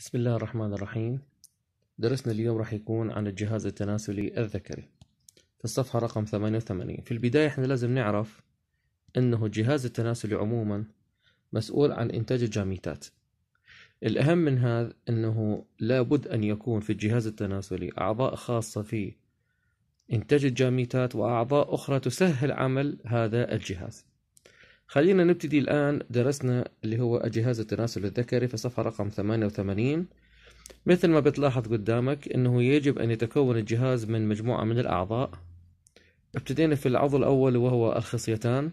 بسم الله الرحمن الرحيم درسنا اليوم راح يكون عن الجهاز التناسلي الذكري في الصفحة رقم 88 في البداية احنا لازم نعرف انه الجهاز التناسلي عموما مسؤول عن انتاج الجاميتات الأهم من هذا أنه لابد أن يكون في الجهاز التناسلي أعضاء خاصة في إنتاج الجاميتات وأعضاء أخرى تسهل عمل هذا الجهاز خلينا نبتدي الآن درسنا اللي هو أجهزة التناسل الذكري في صفحة رقم 88 مثل ما بتلاحظ قدامك أنه يجب أن يتكون الجهاز من مجموعة من الأعضاء ابتدينا في العضو الأول وهو الخصيتان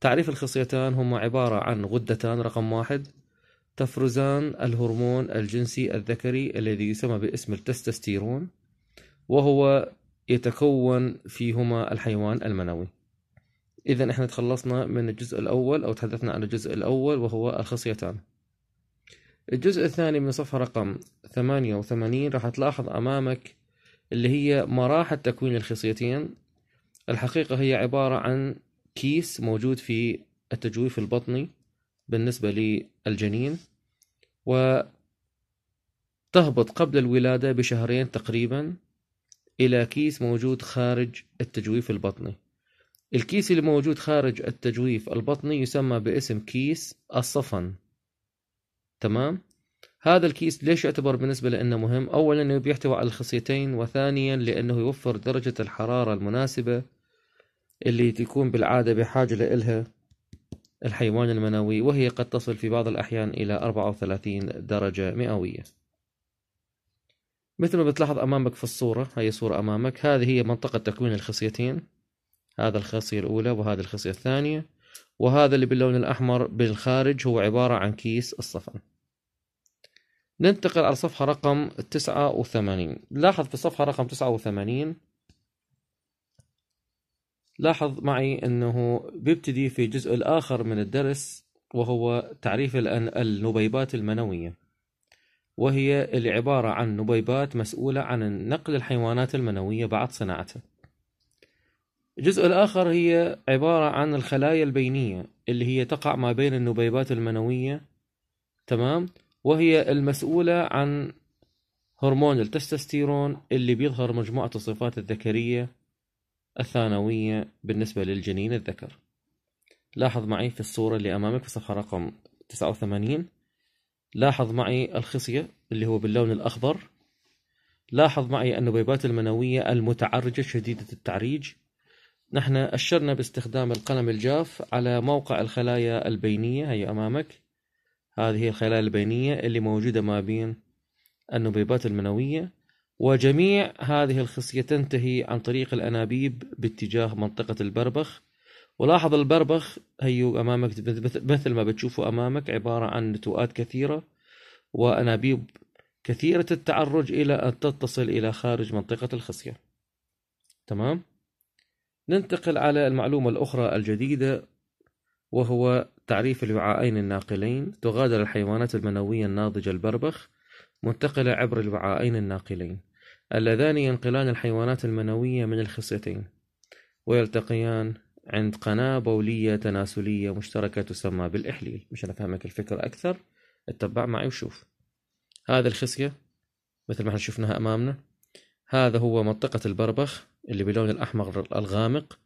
تعريف الخصيتان هما عبارة عن غدتان رقم واحد تفرزان الهرمون الجنسي الذكري الذي يسمى باسم التستوستيرون وهو يتكون فيهما الحيوان المنوي إذا احنا تخلصنا من الجزء الأول أو تحدثنا عن الجزء الأول وهو الخصيتان الجزء الثاني من صفحة رقم 88 راح تلاحظ أمامك اللي هي مراحل تكوين الخصيتين الحقيقة هي عبارة عن كيس موجود في التجويف البطني بالنسبة للجنين و تهبط قبل الولادة بشهرين تقريبا إلى كيس موجود خارج التجويف البطني الكيس اللي موجود خارج التجويف البطني يسمى باسم كيس الصفن تمام هذا الكيس ليش يعتبر بالنسبة لنا مهم أولا أنه بيحتوي على الخصيتين وثانيا لأنه يوفر درجة الحرارة المناسبة اللي تكون بالعادة بحاجة لإلها الحيوان المنوي وهي قد تصل في بعض الأحيان إلى 34 درجة مئوية مثل ما بتلاحظ أمامك في الصورة هي صورة أمامك هذه هي منطقة تكوين الخصيتين هذا الخاصية الأولى وهذه الخاصية الثانية وهذا اللي باللون الأحمر بالخارج هو عبارة عن كيس الصفن ننتقل على الصفحة رقم 89 لاحظ في الصفحة رقم 89 لاحظ معي أنه بيبتدي في الجزء الآخر من الدرس وهو تعريف النبيبات المنوية وهي اللي عبارة عن نبيبات مسؤولة عن نقل الحيوانات المنوية بعد صناعتها الجزء الآخر هي عبارة عن الخلايا البينية اللي هي تقع ما بين النبيبات المنوية تمام وهي المسؤولة عن هرمون التستوستيرون اللي بيظهر مجموعة الصفات الذكرية الثانوية بالنسبة للجنين الذكر لاحظ معي في الصورة اللي أمامك في صفحة رقم 89 لاحظ معي الخصية اللي هو باللون الأخضر لاحظ معي النبيبات المنوية المتعرجة شديدة التعريج نحن أشرنا باستخدام القلم الجاف على موقع الخلايا البينية هي أمامك هذه هي الخلايا البينية اللي موجودة ما بين النبيبات المنوية وجميع هذه الخصية تنتهي عن طريق الأنابيب باتجاه منطقة البربخ ولاحظ البربخ هي أمامك مثل ما بتشوفه أمامك عبارة عن نتوءات كثيرة وأنابيب كثيرة التعرج إلى أن تتصل إلى خارج منطقة الخصية تمام؟ ننتقل على المعلومة الأخرى الجديدة وهو تعريف الوعاءين الناقلين تغادر الحيوانات المنوية الناضجة البربخ منتقلة عبر الوعاءين الناقلين اللذان ينقلان الحيوانات المنوية من الخصيتين ويلتقيان عند قناة بولية تناسلية مشتركة تسمى بالإحليل مشان أفهمك الفكرة أكثر اتبع معي وشوف هذا الخصية مثل ما احنا شفناها أمامنا هذا هو منطقة البربخ اللي باللون الأحمر الغامق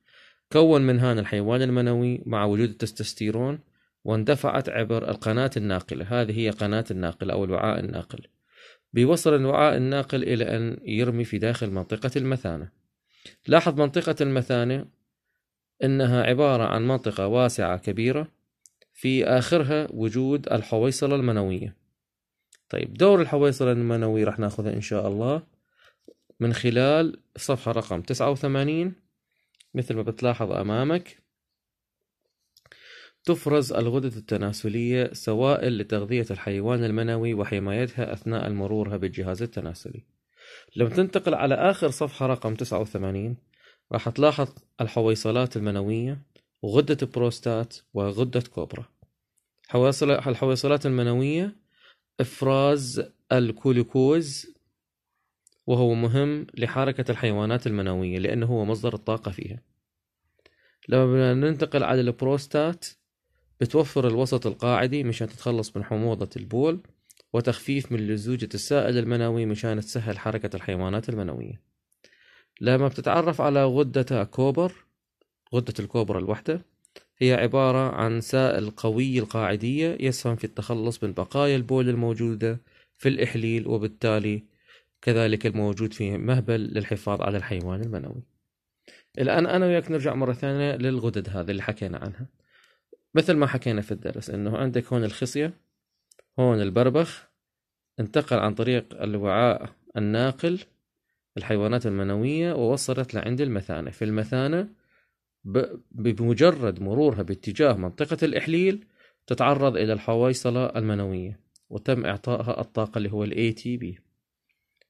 كون من هان الحيوان المنوي مع وجود التستوستيرون واندفعت عبر القناة الناقلة هذه هي قناة الناقل أو الوعاء الناقل بيوصل الوعاء الناقل إلى أن يرمي في داخل منطقة المثانة لاحظ منطقة المثانة أنها عبارة عن منطقة واسعة كبيرة في آخرها وجود الحويصلة المنوية طيب دور الحويصلة المنوية راح ناخذها إن شاء الله من خلال صفحة رقم 89 مثل ما بتلاحظ أمامك تفرز الغدد التناسلية سوائل لتغذية الحيوان المنوي وحمايتها أثناء مرورها بالجهاز التناسلي لما تنتقل على آخر صفحة رقم 89 راح تلاحظ الحويصلات المنوية وغدة بروستات وغدة كوبرا الحويصلات المنوية إفراز الكوليكوز وهو مهم لحركة الحيوانات المنوية لأنه هو مصدر الطاقة فيها لما ننتقل على البروستات بتوفر الوسط القاعدي مشان تتخلص من حموضة البول وتخفيف من لزوجة السائل المنوي مشان تسهل حركة الحيوانات المنوية لما بتتعرف على غدة كوبر غدة الكوبرا الوحدة هي عبارة عن سائل قوي القاعدية يسهم في التخلص من بقايا البول الموجودة في الإحليل وبالتالي كذلك الموجود في مهبل للحفاظ على الحيوان المنوي الآن أنا وياك نرجع مرة ثانية للغدد هذه اللي حكينا عنها مثل ما حكينا في الدرس أنه عندك هون الخصية هون البربخ انتقل عن طريق الوعاء الناقل الحيوانات المنوية ووصلت لعند المثانة في المثانة بمجرد مرورها باتجاه منطقة الإحليل تتعرض إلى الحويصلة المنوية وتم إعطائها الطاقة اللي هو ال ATP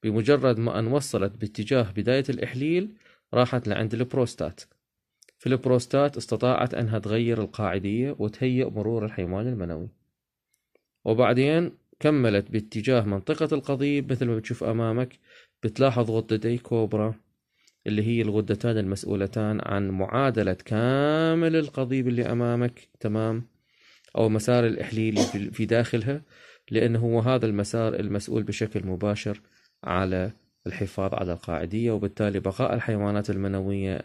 بمجرد ما أن وصلت باتجاه بداية الإحليل راحت لعند البروستات في البروستات استطاعت أنها تغير القاعدية وتهيئ مرور الحيوان المنوي وبعدين كملت باتجاه منطقة القضيب مثل ما بتشوف أمامك بتلاحظ غدتي كوبرا اللي هي الغدتان المسؤولتان عن معادلة كامل القضيب اللي أمامك تمام أو مسار الإحليل في داخلها لأنه هو هذا المسار المسؤول بشكل مباشر على الحفاظ على القاعدية وبالتالي بقاء الحيوانات المنوية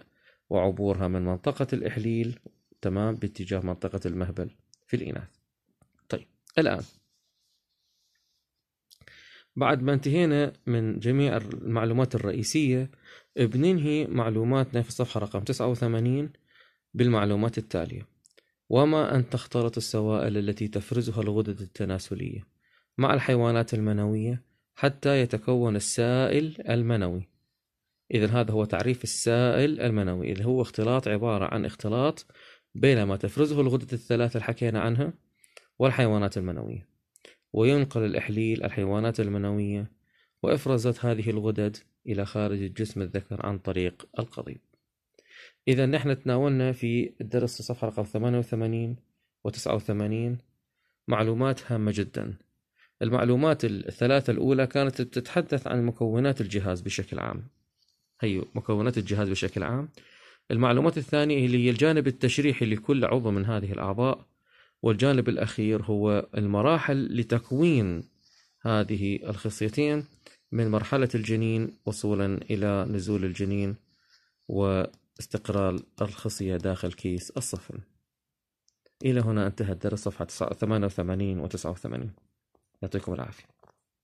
وعبورها من منطقة الإحليل تمام باتجاه منطقة المهبل في الإناث طيب الآن بعد ما انتهينا من جميع المعلومات الرئيسية بننهي معلوماتنا في الصفحة رقم 89 بالمعلومات التالية وما أن تختلط السوائل التي تفرزها الغدد التناسلية مع الحيوانات المنوية حتى يتكون السائل المنوي إذا هذا هو تعريف السائل المنوي اللي هو اختلاط عبارة عن اختلاط بين ما تفرزه الغدد الثلاثة اللي حكينا عنها والحيوانات المنوية وينقل الإحليل الحيوانات المنوية وإفرازات هذه الغدد إلى خارج الجسم الذكر عن طريق القضيب إذا نحن تناولنا في الدرس الصفحة رقم 88 و 89 معلومات هامة جدا المعلومات الثلاثة الأولى كانت بتتحدث عن مكونات الجهاز بشكل عام هي مكونات الجهاز بشكل عام المعلومات الثانية اللي هي الجانب التشريحي لكل عضو من هذه الأعضاء والجانب الأخير هو المراحل لتكوين هذه الخصيتين من مرحلة الجنين وصولا إلى نزول الجنين واستقرار الخصية داخل كيس الصفن إلى هنا انتهى الدرس صفحة 88 و 89 Já estou